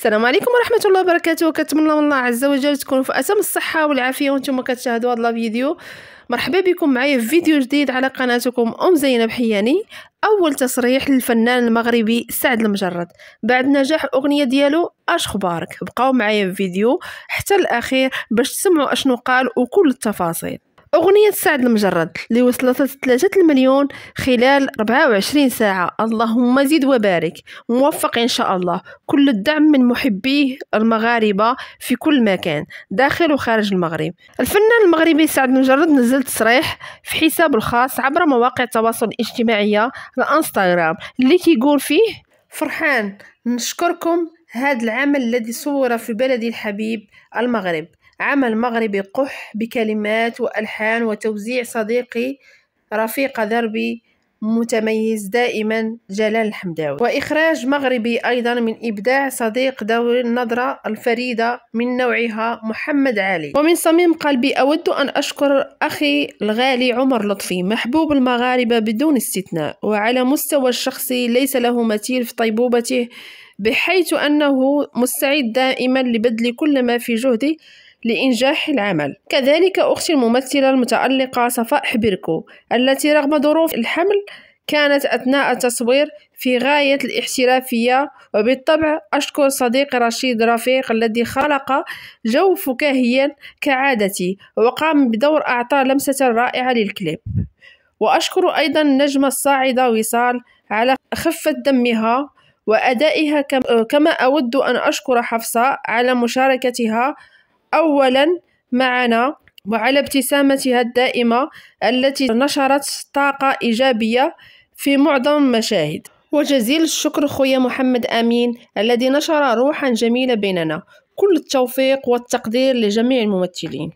السلام عليكم ورحمة الله وبركاته كنتمنى من الله عز وجل تكونوا في أتم الصحة والعافية وانتم كتشاهدوا هذا الفيديو مرحبا بكم معايا في فيديو جديد على قناتكم أم زينب حياني أول تصريح للفنان المغربي سعد المجرد بعد نجاح الأغنية ديالو أش خبارك بقاو معايا في فيديو حتى الأخير باش تسمعوا أشنو قال وكل التفاصيل أغنية سعد المجرد اللي وصلت ثلاثة المليون خلال 24 ساعة اللهم زيد وبارك موفق إن شاء الله كل الدعم من محبيه المغاربة في كل مكان داخل وخارج المغرب الفنان المغربي سعد المجرد نزل تصريح في حسابه الخاص عبر مواقع التواصل الاجتماعي الانستغرام اللي كيقول فيه فرحان نشكركم هذا العمل الذي صور في بلدي الحبيب المغرب عمل مغربي قح بكلمات وألحان وتوزيع صديقي رفيق دربي متميز دائما جلال الحمداوي وإخراج مغربي أيضا من إبداع صديق دور النظرة الفريدة من نوعها محمد علي ومن صميم قلبي أود أن أشكر أخي الغالي عمر لطفي محبوب المغاربة بدون استثناء وعلى مستوى الشخصي ليس له مثيل في طيبوبته بحيث أنه مستعد دائما لبذل كل ما في جهده لإنجاح العمل كذلك أختي الممثلة المتألقة صفاء حبركو التي رغم ظروف الحمل كانت أثناء التصوير في غاية الاحترافية وبالطبع أشكر صديقي رشيد رفيق الذي خلق جو فكاهيا كعادتي وقام بدور أعطى لمسة رائعة للكليب وأشكر أيضا النجمة الصاعدة وصال على خفة دمها وأدائها كما أود أن أشكر حفصة على مشاركتها أولا معنا وعلى ابتسامتها الدائمة التي نشرت طاقة إيجابية في معظم المشاهد وجزيل الشكر خويا محمد أمين الذي نشر روحا جميلة بيننا كل التوفيق والتقدير لجميع الممثلين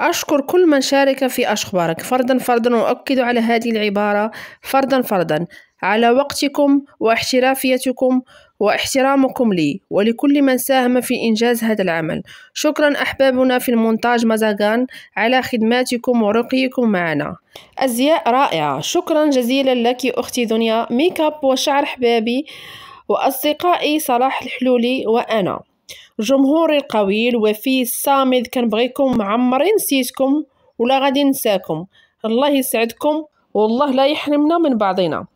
أشكر كل من شارك في أخبارك فردا فردا وأؤكد على هذه العبارة فردا فردا على وقتكم واحترافيتكم واحترامكم لي ولكل من ساهم في إنجاز هذا العمل شكرا أحبابنا في المونتاج مزاغان على خدماتكم ورقيكم معنا أزياء رائعة شكرا جزيلا لك أختي دنيا ميكاب وشعر حبابي وأصدقائي صلاح الحلولي وأنا جمهوري القوي الوفي الصامد كنبغيكم معمرين نسيتكم ولا غادي نساكم الله يسعدكم والله لا يحرمنا من بعضنا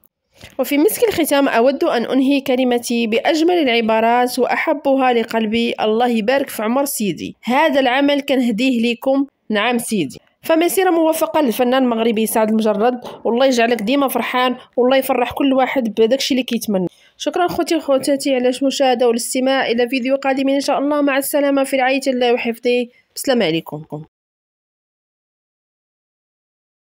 وفي مسك الختام أود أن أنهي كلمتي بأجمل العبارات وأحبها لقلبي الله يبارك في عمر سيدي هذا العمل كنهديه ليكم نعم سيدي فمسيرة موفقة للفنان المغربي سعد المجرد والله يجعلك ديما فرحان والله يفرح كل واحد بداكشي اللي كيتمنى شكرا خوتي وخوتاتي على المشاهدة والاستماع إلى فيديو قادم إن شاء الله مع السلامة في رعاية الله وحفظه بسلام عليكم